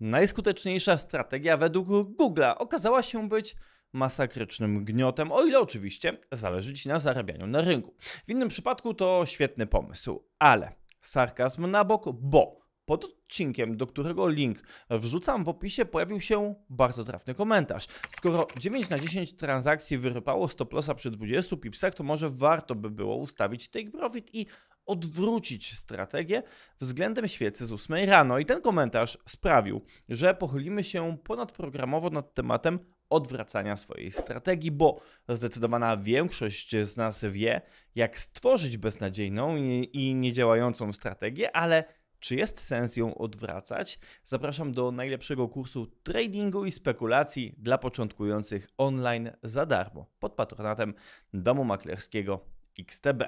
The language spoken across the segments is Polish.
Najskuteczniejsza strategia według Google'a okazała się być masakrycznym gniotem, o ile oczywiście zależy Ci na zarabianiu na rynku. W innym przypadku to świetny pomysł, ale sarkazm na bok, bo pod odcinkiem, do którego link wrzucam w opisie, pojawił się bardzo trafny komentarz. Skoro 9 na 10 transakcji wyrypało stop lossa przy 20 pipsach, to może warto by było ustawić take profit i odwrócić strategię względem świecy z 8 rano. I ten komentarz sprawił, że pochylimy się ponadprogramowo nad tematem odwracania swojej strategii, bo zdecydowana większość z nas wie, jak stworzyć beznadziejną i niedziałającą strategię, ale czy jest sens ją odwracać? Zapraszam do najlepszego kursu tradingu i spekulacji dla początkujących online za darmo pod patronatem domu maklerskiego XTB.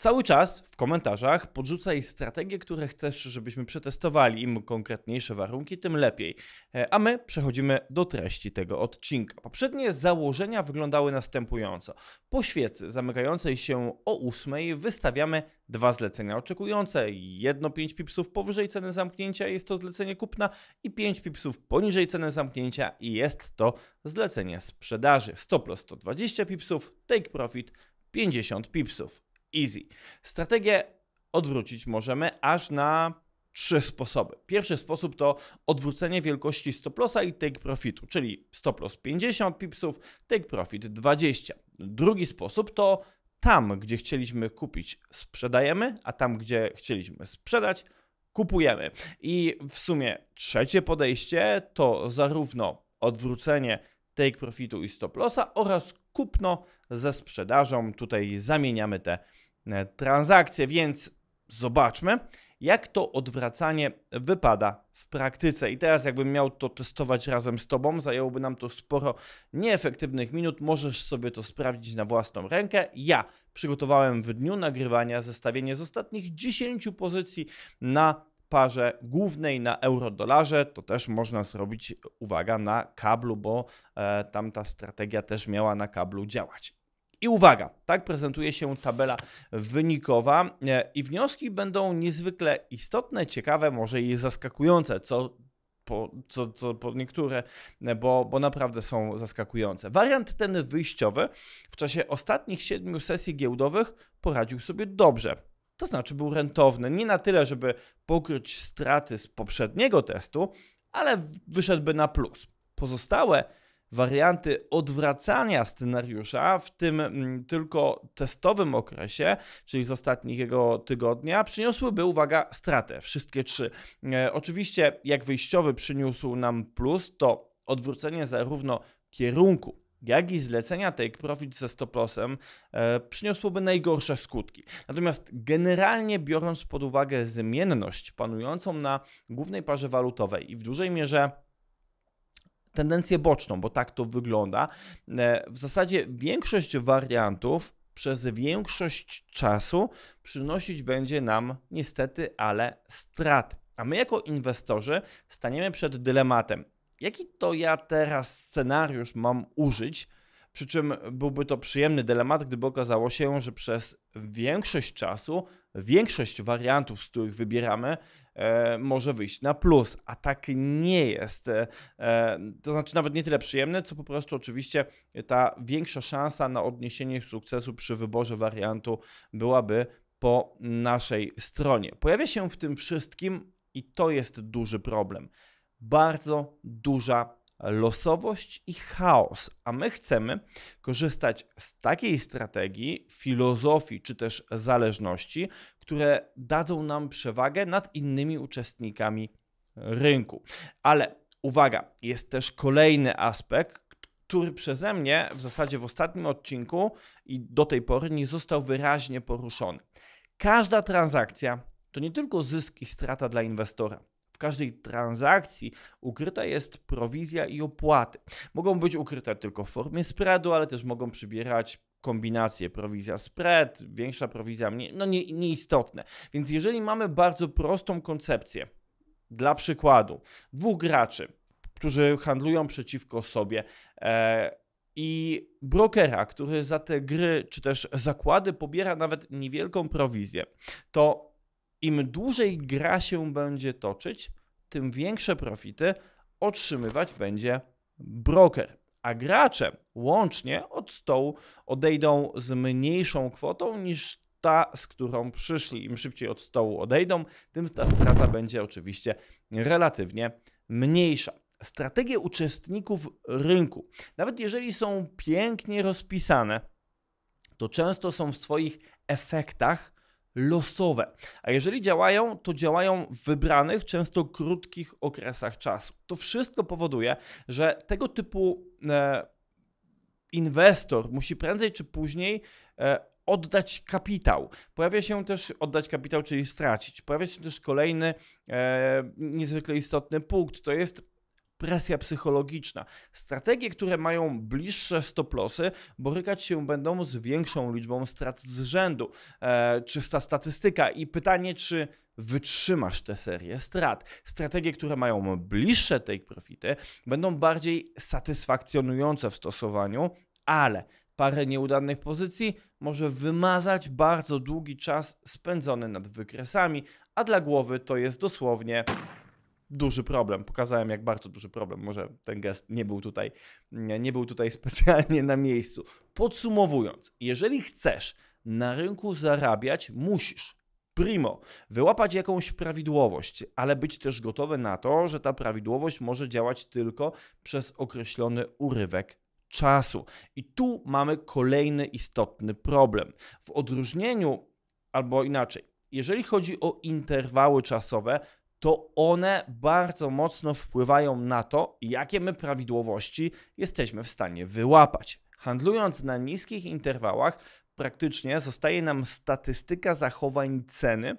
Cały czas w komentarzach podrzucaj strategie, które chcesz, żebyśmy przetestowali. Im konkretniejsze warunki, tym lepiej. E, a my przechodzimy do treści tego odcinka. Poprzednie założenia wyglądały następująco. Po świecy zamykającej się o 8 wystawiamy dwa zlecenia oczekujące. Jedno 5 pipsów powyżej ceny zamknięcia jest to zlecenie kupna i 5 pipsów poniżej ceny zamknięcia i jest to zlecenie sprzedaży. Stop loss 120 pipsów, take profit 50 pipsów easy. Strategię odwrócić możemy aż na trzy sposoby. Pierwszy sposób to odwrócenie wielkości stop lossa i take profitu, czyli stop loss 50 pipsów, take profit 20. Drugi sposób to tam, gdzie chcieliśmy kupić, sprzedajemy, a tam, gdzie chcieliśmy sprzedać, kupujemy. I w sumie trzecie podejście to zarówno odwrócenie take profitu i stop lossa oraz kupno ze sprzedażą. Tutaj zamieniamy te E, transakcje, więc zobaczmy, jak to odwracanie wypada w praktyce. I teraz, jakbym miał to testować razem z Tobą, zajęłoby nam to sporo nieefektywnych minut. Możesz sobie to sprawdzić na własną rękę. Ja przygotowałem w dniu nagrywania zestawienie z ostatnich 10 pozycji na parze głównej na euro-dolarze, to też można zrobić, uwaga, na kablu, bo e, tamta strategia też miała na kablu działać. I uwaga, tak prezentuje się tabela wynikowa e, i wnioski będą niezwykle istotne, ciekawe, może i zaskakujące, co po, co, co po niektóre, e, bo, bo naprawdę są zaskakujące. Wariant ten wyjściowy w czasie ostatnich siedmiu sesji giełdowych poradził sobie dobrze. To znaczy był rentowny nie na tyle, żeby pokryć straty z poprzedniego testu, ale wyszedłby na plus. Pozostałe warianty odwracania scenariusza w tym mm, tylko testowym okresie, czyli z ostatniego tygodnia, przyniosłyby, uwaga, stratę. Wszystkie trzy. E, oczywiście, jak wyjściowy przyniósł nam plus, to odwrócenie zarówno kierunku, jak i zlecenia take profit ze stop lossem e, przyniosłoby najgorsze skutki. Natomiast generalnie biorąc pod uwagę zmienność panującą na głównej parze walutowej i w dużej mierze tendencję boczną, bo tak to wygląda. E, w zasadzie większość wariantów przez większość czasu przynosić będzie nam niestety, ale straty. A my jako inwestorzy staniemy przed dylematem. Jaki to ja teraz scenariusz mam użyć? Przy czym byłby to przyjemny dylemat, gdyby okazało się, że przez większość czasu większość wariantów, z których wybieramy, e, może wyjść na plus, a tak nie jest. E, e, to znaczy nawet nie tyle przyjemne, co po prostu oczywiście ta większa szansa na odniesienie sukcesu przy wyborze wariantu byłaby po naszej stronie. Pojawia się w tym wszystkim, i to jest duży problem, bardzo duża losowość i chaos, a my chcemy korzystać z takiej strategii, filozofii czy też zależności, które dadzą nam przewagę nad innymi uczestnikami rynku. Ale uwaga, jest też kolejny aspekt, który przeze mnie w zasadzie w ostatnim odcinku i do tej pory nie został wyraźnie poruszony. Każda transakcja to nie tylko zysk i strata dla inwestora każdej transakcji ukryta jest prowizja i opłaty. Mogą być ukryte tylko w formie spreadu, ale też mogą przybierać kombinacje, prowizja spread, większa prowizja, mniej, no nie, nieistotne. Więc jeżeli mamy bardzo prostą koncepcję, dla przykładu, dwóch graczy, którzy handlują przeciwko sobie e, i brokera, który za te gry czy też zakłady pobiera nawet niewielką prowizję, to im dłużej gra się będzie toczyć, tym większe profity otrzymywać będzie broker. A gracze łącznie od stołu odejdą z mniejszą kwotą niż ta, z którą przyszli. Im szybciej od stołu odejdą, tym ta strata będzie oczywiście relatywnie mniejsza. Strategie uczestników rynku, nawet jeżeli są pięknie rozpisane, to często są w swoich efektach losowe. A jeżeli działają, to działają w wybranych, często krótkich okresach czasu. To wszystko powoduje, że tego typu e, inwestor musi prędzej czy później e, oddać kapitał. Pojawia się też oddać kapitał, czyli stracić. Pojawia się też kolejny e, niezwykle istotny punkt, to jest presja psychologiczna. Strategie, które mają bliższe stoplosy, borykać się będą z większą liczbą strat z rzędu. E, czysta statystyka i pytanie, czy wytrzymasz tę serię strat. Strategie, które mają bliższe take profity, będą bardziej satysfakcjonujące w stosowaniu, ale parę nieudanych pozycji może wymazać bardzo długi czas spędzony nad wykresami, a dla głowy to jest dosłownie duży problem. Pokazałem, jak bardzo duży problem. Może ten gest nie był tutaj, nie był tutaj specjalnie na miejscu. Podsumowując, jeżeli chcesz na rynku zarabiać, musisz primo, wyłapać jakąś prawidłowość, ale być też gotowy na to, że ta prawidłowość może działać tylko przez określony urywek czasu. I tu mamy kolejny istotny problem. W odróżnieniu, albo inaczej, jeżeli chodzi o interwały czasowe, to one bardzo mocno wpływają na to, jakie my prawidłowości jesteśmy w stanie wyłapać. Handlując na niskich interwałach, praktycznie zostaje nam statystyka zachowań ceny,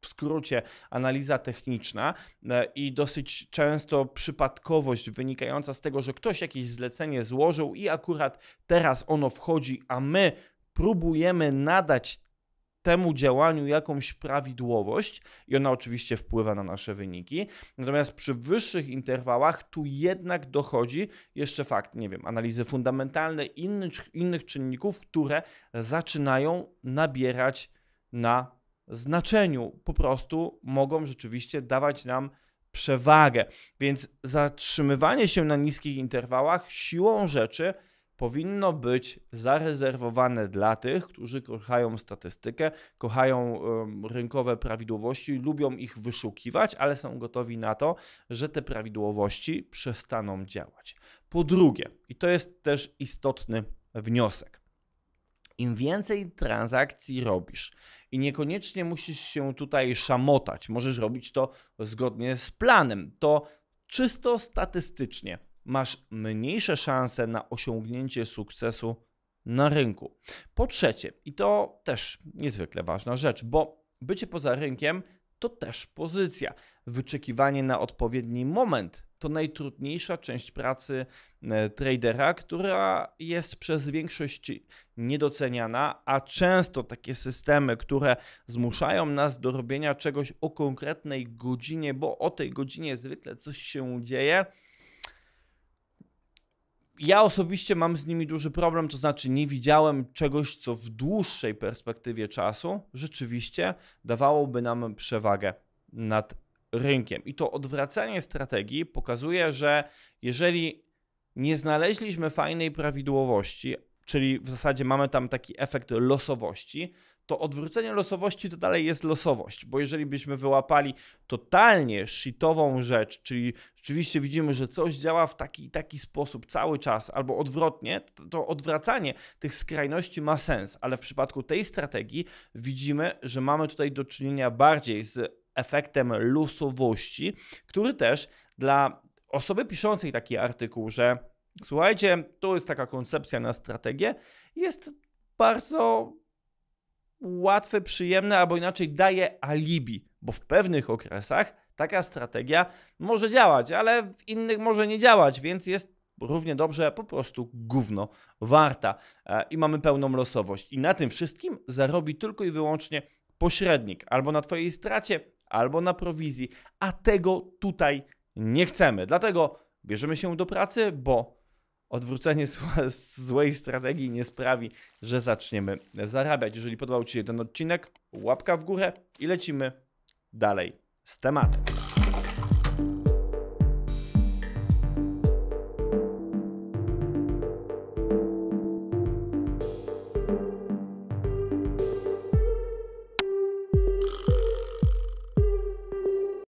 w skrócie analiza techniczna e, i dosyć często przypadkowość wynikająca z tego, że ktoś jakieś zlecenie złożył i akurat teraz ono wchodzi, a my próbujemy nadać temu działaniu jakąś prawidłowość i ona oczywiście wpływa na nasze wyniki. Natomiast przy wyższych interwałach tu jednak dochodzi jeszcze fakt, nie wiem, analizy fundamentalne, innych, innych czynników, które zaczynają nabierać na znaczeniu. Po prostu mogą rzeczywiście dawać nam przewagę. Więc zatrzymywanie się na niskich interwałach siłą rzeczy powinno być zarezerwowane dla tych, którzy kochają statystykę, kochają rynkowe prawidłowości, lubią ich wyszukiwać, ale są gotowi na to, że te prawidłowości przestaną działać. Po drugie, i to jest też istotny wniosek. Im więcej transakcji robisz i niekoniecznie musisz się tutaj szamotać, możesz robić to zgodnie z planem, to czysto statystycznie masz mniejsze szanse na osiągnięcie sukcesu na rynku. Po trzecie, i to też niezwykle ważna rzecz, bo bycie poza rynkiem to też pozycja. Wyczekiwanie na odpowiedni moment to najtrudniejsza część pracy e, tradera, która jest przez większość niedoceniana, a często takie systemy, które zmuszają nas do robienia czegoś o konkretnej godzinie, bo o tej godzinie zwykle coś się dzieje, ja osobiście mam z nimi duży problem, to znaczy nie widziałem czegoś, co w dłuższej perspektywie czasu rzeczywiście dawałoby nam przewagę nad rynkiem. I to odwracanie strategii pokazuje, że jeżeli nie znaleźliśmy fajnej prawidłowości, czyli w zasadzie mamy tam taki efekt losowości, to odwrócenie losowości to dalej jest losowość, bo jeżeli byśmy wyłapali totalnie shitową rzecz, czyli rzeczywiście widzimy, że coś działa w taki taki sposób cały czas, albo odwrotnie, to, to odwracanie tych skrajności ma sens, ale w przypadku tej strategii widzimy, że mamy tutaj do czynienia bardziej z efektem losowości, który też dla osoby piszącej taki artykuł, że słuchajcie, to jest taka koncepcja na strategię, jest bardzo łatwe, przyjemne, albo inaczej daje alibi, bo w pewnych okresach taka strategia może działać, ale w innych może nie działać, więc jest równie dobrze po prostu gówno warta e, i mamy pełną losowość. I na tym wszystkim zarobi tylko i wyłącznie pośrednik, albo na Twojej stracie, albo na prowizji, a tego tutaj nie chcemy. Dlatego bierzemy się do pracy, bo Odwrócenie złej strategii nie sprawi, że zaczniemy zarabiać. Jeżeli podobał Ci się ten odcinek, łapka w górę i lecimy dalej z tematem.